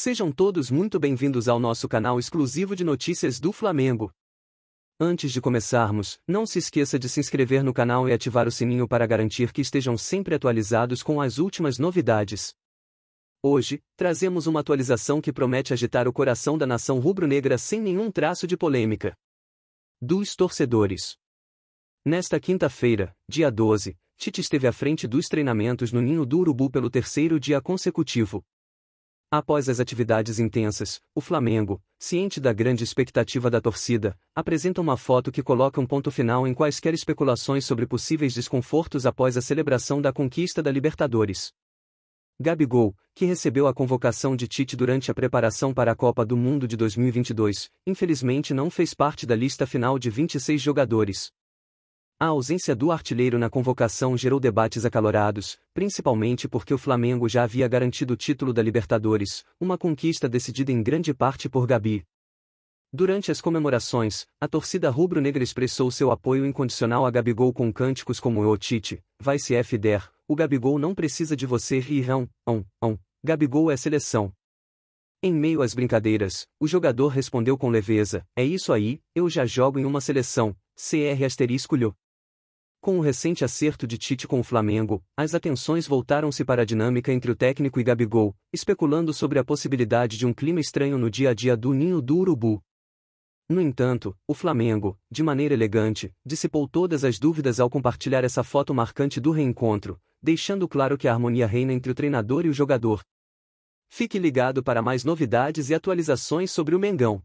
Sejam todos muito bem-vindos ao nosso canal exclusivo de notícias do Flamengo. Antes de começarmos, não se esqueça de se inscrever no canal e ativar o sininho para garantir que estejam sempre atualizados com as últimas novidades. Hoje, trazemos uma atualização que promete agitar o coração da nação rubro-negra sem nenhum traço de polêmica. Dos torcedores. Nesta quinta-feira, dia 12, Tite esteve à frente dos treinamentos no Ninho do Urubu pelo terceiro dia consecutivo, Após as atividades intensas, o Flamengo, ciente da grande expectativa da torcida, apresenta uma foto que coloca um ponto final em quaisquer especulações sobre possíveis desconfortos após a celebração da conquista da Libertadores. Gabigol, que recebeu a convocação de Tite durante a preparação para a Copa do Mundo de 2022, infelizmente não fez parte da lista final de 26 jogadores. A ausência do artilheiro na convocação gerou debates acalorados, principalmente porque o Flamengo já havia garantido o título da Libertadores, uma conquista decidida em grande parte por Gabi. Durante as comemorações, a torcida rubro-negra expressou seu apoio incondicional a Gabigol com cânticos como Eu Tite, vai se F der, o Gabigol não precisa de você rirão, ão, ão, Gabigol é seleção. Em meio às brincadeiras, o jogador respondeu com leveza, é isso aí, eu já jogo em uma seleção, CR asterisco com o recente acerto de Tite com o Flamengo, as atenções voltaram-se para a dinâmica entre o técnico e Gabigol, especulando sobre a possibilidade de um clima estranho no dia a dia do ninho do Urubu. No entanto, o Flamengo, de maneira elegante, dissipou todas as dúvidas ao compartilhar essa foto marcante do reencontro, deixando claro que a harmonia reina entre o treinador e o jogador. Fique ligado para mais novidades e atualizações sobre o Mengão.